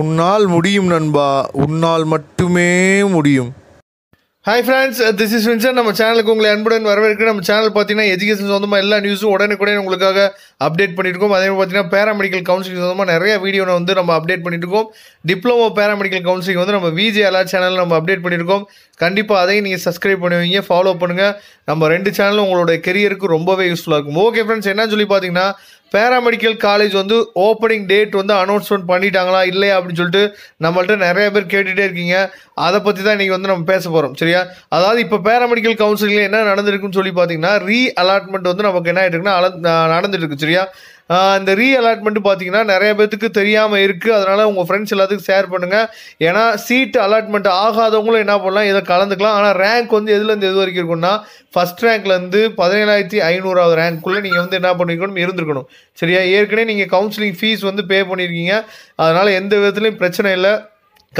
உன்னால் முடியும் நண்பா உன்னால் மட்டுமே முடியும் hi friends this is Vinson நம்ம சேனலுக்கு உங்களை அன்புடன் வரவேற்கு நம்ம சேனல் பார்த்தீங்கன்னா எஜுகேஷன் சொந்தமாக எல்லா நியூஸும் உடனுக்குடனே உங்களுக்காக அப்டேட் பண்ணியிருக்கோம் அதே மாதிரி பார்த்தீங்கன்னா பேராமெடிக்கல் கவுன்சிலிங் சொந்தமாக நிறைய வீடியோ வந்து நம்ம அப்டேட் பண்ணியிருக்கோம் டிப்ளமோ பேராமெடிக்கல் கவுன்சிலிங் வந்து நம்ம விஜி அலா சேனல் நம்ம அப்டேட் பண்ணியிருக்கோம் கண்டிப்பாக அதையும் நீங்கள் சப்ஸ்கிரைப் பண்ணுவீங்க ஃபாலோ பண்ணுங்கள் நம்ம ரெண்டு சேனலும் உங்களுடைய கெரியருக்கு ரொம்பவே யூஸ்ஃபுல்லாக இருக்கும் ஓகே ஃப்ரெண்ட்ஸ் என்ன சொல்லி பார்த்தீங்கன்னா பேராமெடிக்கல் காலேஜ் வந்து ஓப்பனிங் டேட் வந்து அனௌன்ஸ்மெண்ட் பண்ணிட்டாங்களா இல்லையா அப்படின்னு சொல்லிட்டு நம்மள்ட்ட நிறைய பேர் கேட்டுகிட்டே இருக்கீங்க அதை பற்றி தான் இன்றைக்கி வந்து நம்ம பேச போகிறோம் சரியா அதாவது இப்போ பேராமெடிக்கல் கவுன்சிலிங்கில் என்ன நடந்திருக்குன்னு சொல்லி பார்த்தீங்கன்னா ரீ அலாட்மெண்ட் வந்து நமக்கு என்ன ஆகிட்டுருக்குன்னா அல நடந்துட்டுருக்கு சரியா இந்த ரீ அலாட்மெண்ட் பார்த்தீங்கன்னா நிறைய பேர்த்துக்கு தெரியாமல் இருக்குது அதனால் உங்கள் ஃப்ரெண்ட்ஸ் எல்லாத்துக்கும் ஷேர் பண்ணுங்கள் ஏன்னா சீட் அலாட்மெண்ட் ஆகாதவங்களும் என்ன பண்ணலாம் இதை கலந்துக்கலாம் ஆனால் ரேங்க் வந்து எதுலேருந்து எது வரைக்கும் இருக்கும்னா ஃபஸ்ட் ரேங்க்லேருந்து பதினேழாயிரத்தி ஐநூறாவது ரேங்க்குள்ளே நீங்கள் வந்து என்ன பண்ணிருக்கணும் இருந்திருக்கணும் சரியா ஏற்கனவே நீங்கள் கவுன்சிலிங் ஃபீஸ் வந்து பே பண்ணியிருக்கீங்க அதனால் எந்த விதத்துலையும் பிரச்சனை இல்லை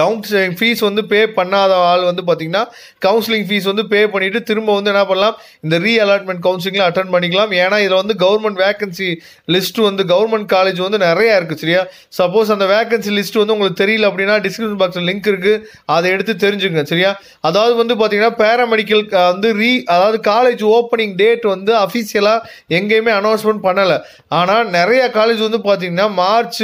கவுன்சிலிங் ஃபீஸ் வந்து பே பண்ணாத ஆள் வந்து பார்த்திங்கன்னா கவுன்சிலிங் ஃபீஸ் வந்து பே பண்ணிவிட்டு திரும்ப வந்து என்ன பண்ணலாம் இந்த ரீ அலாட்மெண்ட் கவுன்சிலிங்கில் அட்டன் பண்ணிக்கலாம் ஏன்னா இதில் வந்து கவர்மெண்ட் வேக்கன்சி லிஸ்ட் வந்து கவர்மெண்ட் காலேஜ் வந்து நிறையா இருக்குது சரியா சப்போஸ் அந்த வேக்கன்சி லிஸ்ட் வந்து உங்களுக்கு தெரியல அப்படின்னா டிஸ்கிரிப்ஷன் பாக்ஸில் லிங்க் இருக்குது அதை எடுத்து தெரிஞ்சுங்க சரியா அதாவது வந்து பார்த்திங்கன்னா பேராமெடிக்கல் வந்து ரீ அதாவது காலேஜ் ஓப்பனிங் டேட் வந்து அஃபிஷியலாக எங்கேயுமே அனௌன்ஸ்மெண்ட் பண்ணலை ஆனால் நிறையா காலேஜ் வந்து பார்த்திங்கன்னா மார்ச்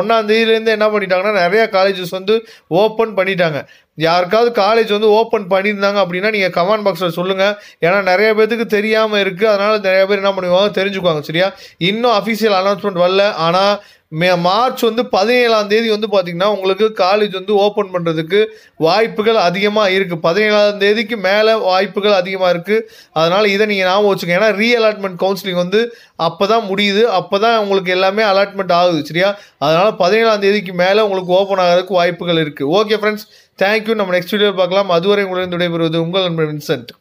ஒன்றாந்தேதியிலேருந்து என்ன பண்ணிட்டாங்கன்னா நிறையா காலேஜஸ் வந்து ஓப்பன் பண்ணிட்டாங்க யாருக்காவது காலேஜ் வந்து ஓப்பன் பண்ணியிருந்தாங்க அப்படின்னா நீங்கள் கமெண்ட் பாக்ஸில் சொல்லுங்கள் ஏன்னா நிறைய பேர்த்துக்கு தெரியாமல் இருக்குது அதனால் நிறைய பேர் என்ன பண்ணுவாங்க தெரிஞ்சுக்குவாங்க சரியா இன்னும் அஃபீஷியல் அனௌன்ஸ்மெண்ட் வரல ஆனால் மே மார்ச் வந்து பதினேழாம் தேதி வந்து பார்த்திங்கன்னா உங்களுக்கு காலேஜ் வந்து ஓப்பன் பண்ணுறதுக்கு வாய்ப்புகள் அதிகமாக இருக்குது பதினேழாம் தேதிக்கு மேலே வாய்ப்புகள் அதிகமாக இருக்குது அதனால் இதை நீங்கள் ஞாபகம் வச்சுக்கோங்க ஏன்னா ரீ அலாட்மெண்ட் கவுன்சிலிங் வந்து அப்போ தான் முடியுது அப்போ தான் உங்களுக்கு எல்லாமே அலாட்மெண்ட் ஆகுது சரியா அதனால் பதினேழாம் தேதிக்கு மேலே உங்களுக்கு ஓப்பன் ஆகிறதுக்கு வாய்ப்புகள் இருக்குது ஓகே ஃப்ரெண்ட்ஸ் தேங்க்யூ நம்ம நெக்ஸ்ட் வீடியோ பார்க்கலாம் அதுவரை உங்களிடம் விடைபெறுவது உங்கள் நண்பர் வின்சென்ட்